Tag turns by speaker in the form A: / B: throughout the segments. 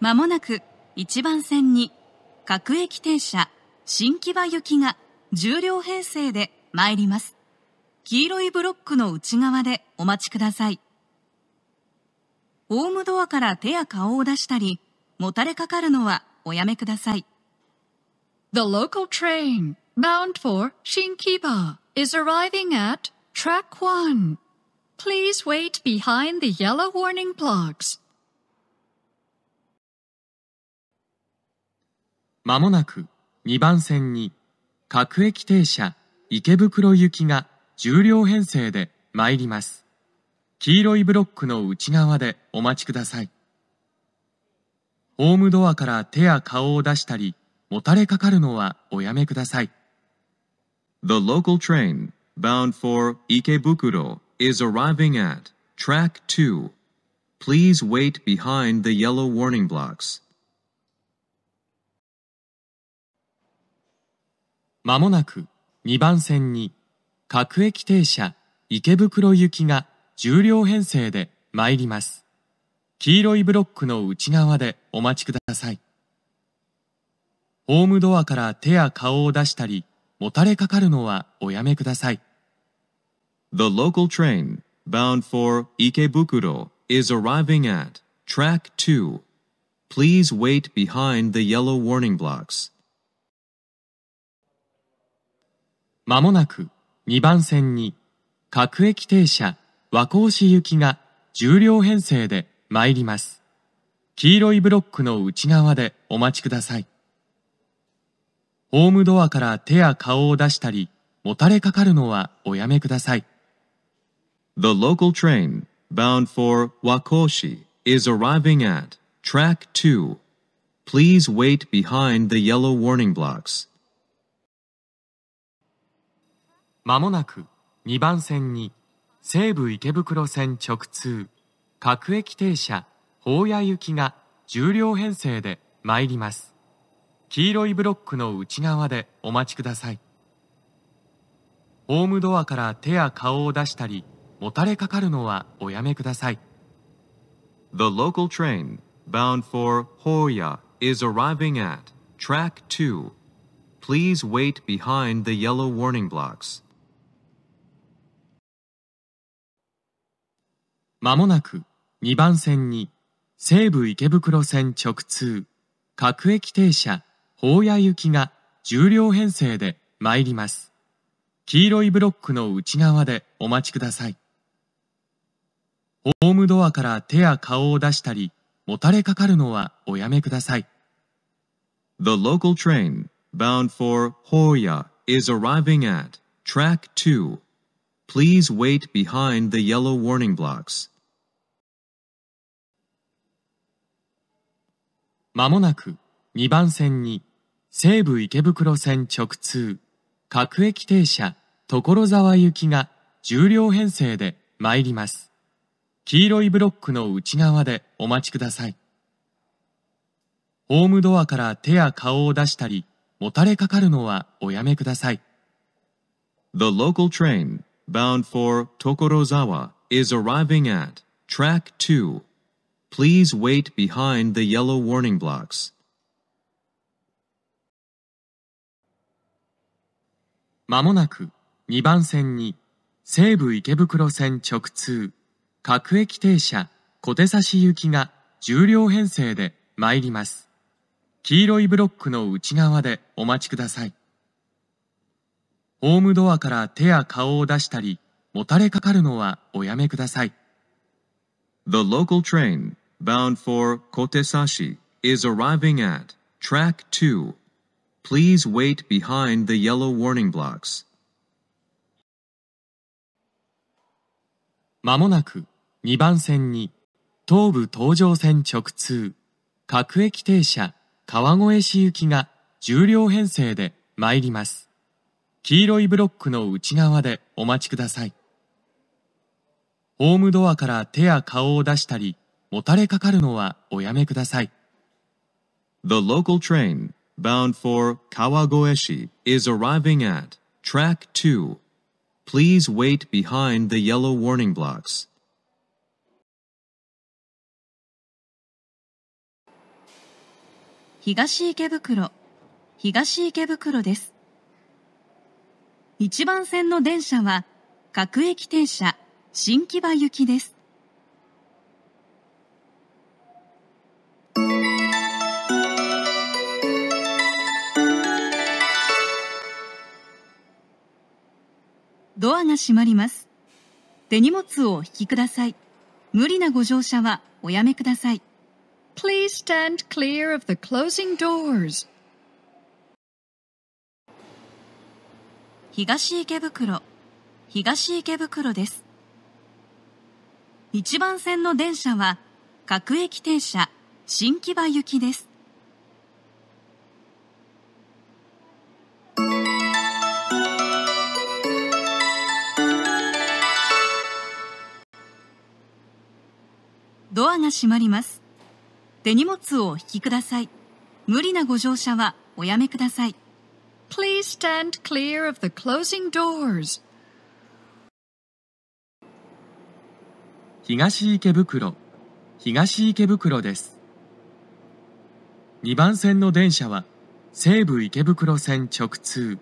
A: まもなく1番線に各駅停車新木場行きが10両編成で参ります。黄色いブロックの内側でお待ちください。ホームドアから手や顔を出したり、もたれかかるのはおやめください。The local train bound for 新木場 i is arriving at track 1. Please wait behind the yellow warning blocks. まもなく2番線に各駅停車池袋行きが10両編成で参ります。黄色いブロックの内側でお待ちください。ホームドアから手や顔を出したり、もたれかかるのはおやめください。
B: The local train bound for 池袋 is arriving at track 2. Please wait behind the yellow warning blocks.
A: まもなく2番線に各駅停車池袋行きが10両編成で参ります。黄色いブロックの内側でお待ちください。ホームドアから手や顔を出したり、もたれかかるのはおやめください。The local train
B: bound for 池袋 is arriving at track 2. Please wait behind the yellow warning blocks.
A: まもなく2番線に各駅停車和光市行きが10両編成で参ります。黄色いブロックの内側でお待ちください。ホームドアから手や顔を出したり、もたれかかるのはおやめください。The local
B: train bound for Wakoshi is arriving at track 2. Please wait behind the yellow warning blocks.
A: まもなく2番線に西武池袋線直通各駅停車宝谷行きが10両編成で参ります黄色いブロックの内側でお待ちくださいホームドアから手や顔を出したりもたれかかるのはおやめください The local train bound for
B: Hoya is arriving at track 2 Please wait behind
A: the yellow warning blocks まもなく2番線に西武池袋線直通各駅停車法屋行きが10両編成で参ります。黄色いブロックの内側でお待ちください。ホームドアから手や顔を出したり、もたれかかるのはおやめください。The local train bound for Hoya
B: is arriving at track 2. Please wait behind the yellow
A: warning blocks. まもなく2番線に西武池袋線直通各駅停車所沢行きが10両編成で参ります。黄色いブロックの内側でお待ちください。ホームドアから手や顔を出したり、もたれかかるのはおやめください。The local train bound for Tokorozawa,
B: is arriving at track 2. Please wait behind the yellow warning
A: blocks. まもなく2番線に西武池袋線直通各駅停車小手差し行きが10両編成で参ります。黄色いブロックの内側でお待ちください。ホームドアから手や顔を出したり、もたれかかるのはおやめください。
B: The local train bound for Kotesashi is arriving at track 2. Please wait behind the yellow
A: warning blocks. まもなく2番線に東武東上線直通各駅停車川越市行きが重量編成で参ります。黄色いブロックの内側でお待ちください。ホームドアから手や顔を出したり、もたれかかるのはおやめください。
B: The local train bound for Kawagoeshi is arriving at track 2. Please wait behind the yellow warning blocks.
A: 東池袋、東池袋です。1番線の電車は各駅停車新木場行きです。ドアが閉まります。手荷物をお引きください。無理なご乗車はおやめください。Please stand clear of the closing doors. 東池袋東池袋です一番線の電車は各駅停車新木場行きですドアが閉まります手荷物をお引きください無理なご乗車はおやめください Please stand clear of the closing doors. 東池袋、東池袋です。2番線の電車は、西武池袋線直通、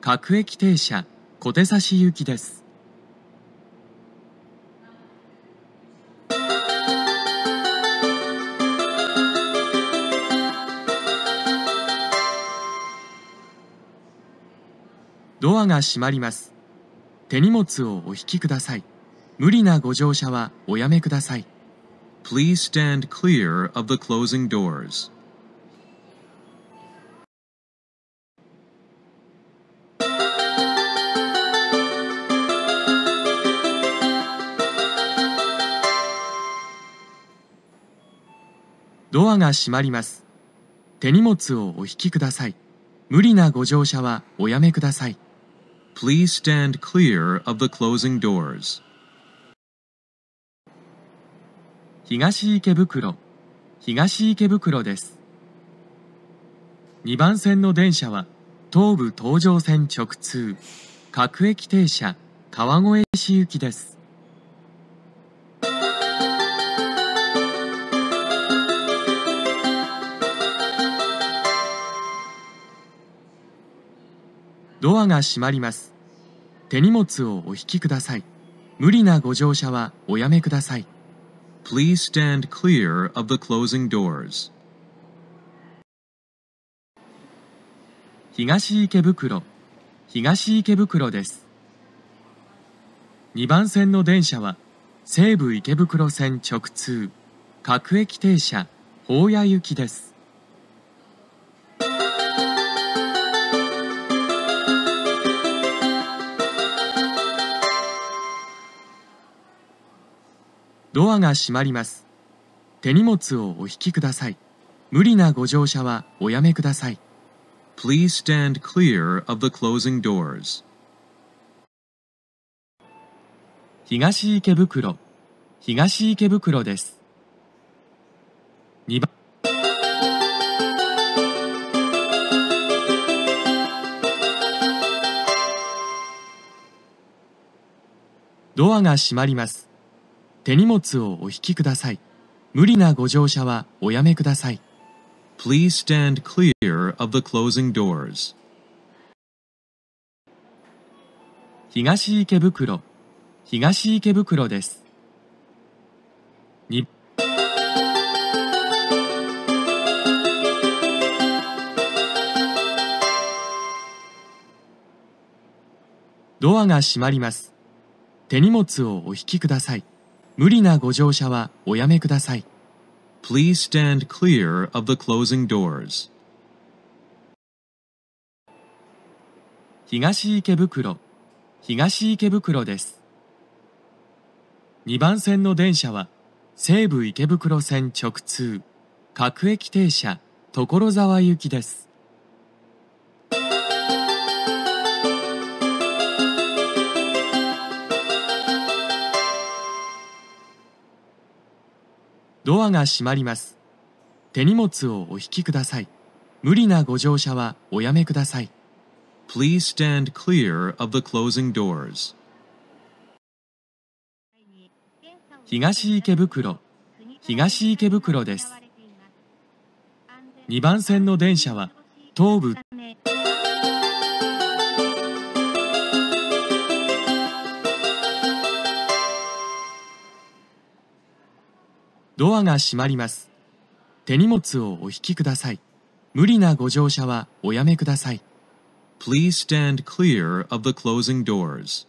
A: 各駅停車、小手差し行きです。ドアが閉まります。手荷物をお引きください。無理なご乗車はおやめください。Please stand clear
B: of the closing doors.
A: ドアが閉まります。手荷物をお引きください。無理なご乗車はおやめください。
B: Please stand clear of the closing doors.
A: 東池袋東池袋です2番線の電車は東武東上線直通各駅停車川越市行きですドアが閉まります。手荷物をお引きください。無理なご乗車はおやめください。
B: Please stand clear of the closing doors.
A: 東池袋、東池袋です。2番線の電車は西武池袋線直通、各駅停車、宝屋行きです。ドアが閉まります。手荷物をお引きください。無理なご乗車はおやめください。Please stand clear of the closing doors. 東池袋東池袋です2番ドアが閉まります手荷物をお引きください。無理なご乗車はおやめください。Please stand
B: clear of the closing doors.
A: 東池袋、東池袋です。ドアが閉まります。手荷物をお引きください。無理なご乗車はおやめください。Please stand clear of the closing doors. 東池袋、東池袋です。2番線の電車は西武池袋線直通、各駅停車、所沢行きです。ドアが閉まります。手荷物をお引きください。無理なご乗車はおやめください。Please stand
B: clear of the closing doors.
A: 東池袋、東池袋です。2番線の電車は東武。ドアが閉まります。手荷物をお引きください。無理なご乗車はおやめください。Please stand
B: clear of the closing doors.